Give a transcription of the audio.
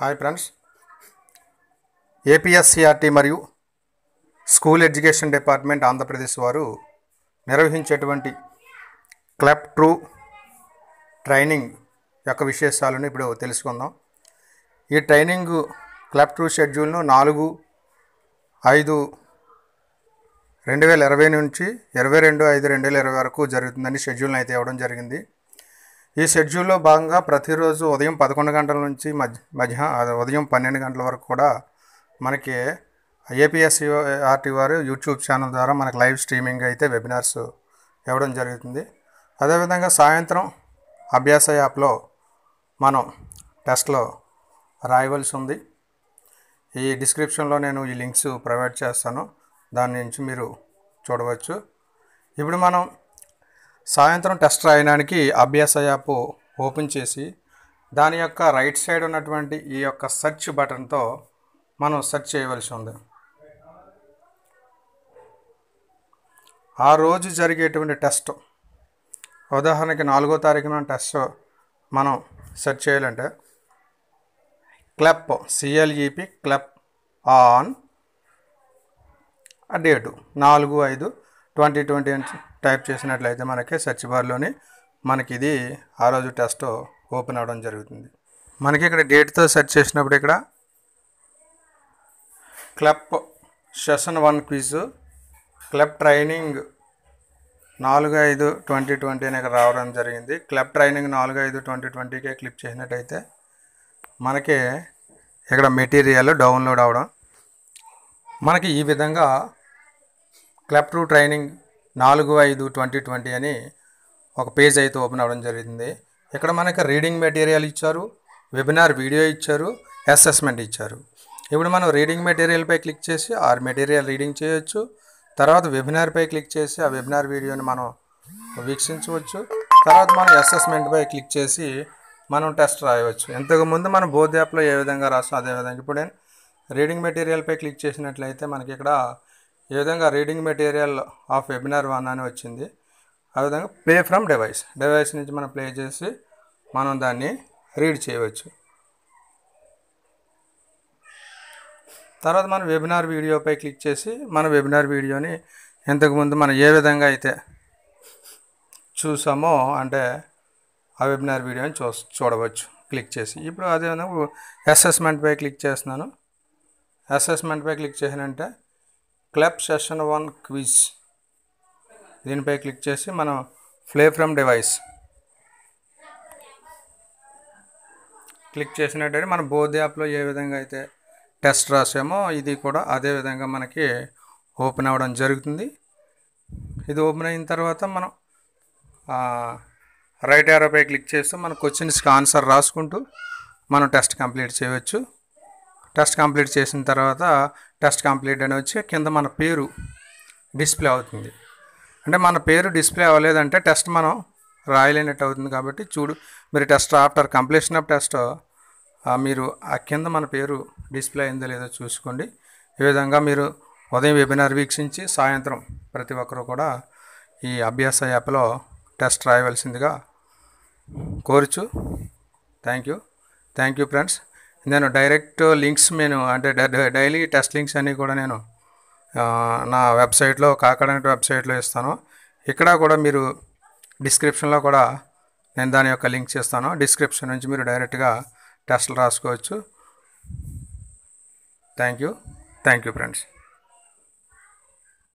hi friends ఏపీఎస్సిఆర్టీ మరియు school education department Andhra Pradesh వారు నిర్వహించేటువంటి క్లబ్ ట్రూ ట్రైనింగ్ యొక్క విశేషాలను ఇప్పుడు తెలుసుకుందాం ఈ ట్రైనింగ్ క్లబ్ ట్రూ షెడ్యూల్ను నాలుగు ఐదు రెండు వేల ఇరవై నుంచి ఇరవై రెండు ఐదు రెండు వేల ఇరవై వరకు జరుగుతుందని షెడ్యూల్ని అయితే ఇవ్వడం జరిగింది ఈ షెడ్యూల్లో భాగంగా ప్రతిరోజు ఉదయం పదకొండు గంటల నుంచి మధ్య ఉదయం పన్నెండు గంటల వరకు కూడా మనకి ఏపీఎస్సీ ఆర్టీ వారు యూట్యూబ్ ఛానల్ ద్వారా మనకు లైవ్ స్ట్రీమింగ్ అయితే వెబినార్స్ ఇవ్వడం జరుగుతుంది అదేవిధంగా సాయంత్రం అభ్యాస యాప్లో మనం టెస్ట్లో రాయవలసి ఉంది ఈ డిస్క్రిప్షన్లో నేను ఈ లింక్స్ ప్రొవైడ్ చేస్తాను దాని నుంచి మీరు చూడవచ్చు ఇప్పుడు మనం సాయంత్రం టెస్ట్ రాయడానికి అభ్యాస యాప్ ఓపెన్ చేసి దాని యొక్క రైట్ సైడ్ ఉన్నటువంటి ఈ యొక్క సెర్చ్ బటన్తో మనం సెర్చ్ చేయవలసి ఉంది ఆ రోజు జరిగేటువంటి టెస్ట్ ఉదాహరణకి నాలుగో తారీఖున టెస్ట్ మనం సెర్చ్ చేయాలంటే CLEP C L E P e CLEP on date నాలుగు ఐదు ట్వంటీ ట్వంటీ అని టైప్ చేసినట్లయితే మనకి సెర్చ్ బార్లోని మనకి ఇది ఆ రోజు టెస్ట్ ఓపెన్ అవ్వడం జరుగుతుంది మనకి ఇక్కడ డేట్తో సెర్చ్ చేసినప్పుడు ఇక్కడ CLEP session one quiz CLEP training నాలుగు ఐదు ట్వంటీ ట్వంటీ అని ఇక్కడ రావడం జరిగింది క్లబ్ ట్రైనింగ్ నాలుగు ఐదు ట్వంటీ ట్వంటీకే క్లిక్ చేసినట్టయితే మనకి ఇక్కడ మెటీరియల్ డౌన్లోడ్ అవడం మనకి ఈ విధంగా క్లబ్ టూ ట్రైనింగ్ నాలుగు ఐదు ట్వంటీ ట్వంటీ అని ఒక పేజ్ అయితే ఓపెన్ అవ్వడం జరిగింది ఇక్కడ మనకి రీడింగ్ మెటీరియల్ ఇచ్చారు వెబినార్ వీడియో ఇచ్చారు అసెస్మెంట్ ఇచ్చారు ఇప్పుడు మనం రీడింగ్ మెటీరియల్పై క్లిక్ చేసి ఆ మెటీరియల్ రీడింగ్ చేయొచ్చు తర్వాత వెబినార్పై క్లిక్ చేసి ఆ వెబినార్ వీడియోని మనం వీక్షించవచ్చు తర్వాత మనం అసెస్మెంట్పై క్లిక్ చేసి మనం టెస్ట్ రాయవచ్చు ఇంతకుముందు మనం బోధ్యాప్లో యాప్లో ఏ విధంగా రాస్తాం అదేవిధంగా ఇప్పుడు నేను రీడింగ్ మెటీరియల్పై క్లిక్ చేసినట్లయితే మనకి ఇక్కడ ఏ విధంగా reading material of webinar one అని వచ్చింది ఆ విధంగా ప్లే ఫ్రమ్ డివైస్ డివైస్ నుంచి మనం ప్లే చేసి మనం దాన్ని రీడ్ చేయవచ్చు తర్వాత మనం వెబినార్ వీడియోపై క్లిక్ చేసి మన వెబినార్ వీడియోని ఇంతకుముందు మనం ఏ విధంగా అయితే చూసామో అంటే ఆ వెబినార్ వీడియోని చూ చూడవచ్చు క్లిక్ చేసి ఇప్పుడు అదేవిధంగా అసెస్మెంట్పై క్లిక్ చేస్తున్నాను అసెస్మెంట్పై క్లిక్ చేసినంటే క్లబ్ సెషన్ వన్ క్విజ్ దీనిపై క్లిక్ చేసి మనం ప్లే ఫ్రమ్ డివైస్ క్లిక్ చేసినట్టయితే మన బోధ్ యాప్లో ఏ విధంగా అయితే టెస్ట్ రాసామో ఇది కూడా అదే విధంగా మనకి ఓపెన్ అవ్వడం జరుగుతుంది ఇది ఓపెన్ అయిన తర్వాత మనం రైట్ ఏరోపై క్లిక్ చేస్తూ మన క్వశ్చన్స్కి ఆన్సర్ రాసుకుంటూ మనం టెస్ట్ కంప్లీట్ చేయవచ్చు టెస్ట్ కంప్లీట్ చేసిన తర్వాత టెస్ట్ కంప్లీట్ అని వచ్చి కింద మన పేరు డిస్ప్లే అవుతుంది అంటే మన పేరు డిస్ప్లే అవ్వలేదంటే టెస్ట్ మనం రాయలేనట్టు అవుతుంది కాబట్టి చూడు మీరు test after completion of test మీరు ఆ కింద మన పేరు డిస్ప్లే అయిందో లేదో చూసుకోండి ఈ విధంగా మీరు ఉదయం వెబినార్ వీక్షించి సాయంత్రం ప్రతి ఒక్కరూ కూడా ఈ అభ్యాస యాప్లో టెస్ట్ రాయవలసిందిగా కోరుచు thank you thank you friends నేను డైరెక్ట్ లింక్స్ నేను అంటే డైలీ టెస్ట్ లింక్స్ అన్నీ కూడా నేను నా వెబ్సైట్లో కాకడానికి వెబ్సైట్లో ఇస్తాను ఇక్కడ కూడా మీరు డిస్క్రిప్షన్లో కూడా నేను దాని యొక్క లింక్స్ ఇస్తాను డిస్క్రిప్షన్ నుంచి మీరు డైరెక్ట్గా టెస్ట్లు రాసుకోవచ్చు thank you thank you friends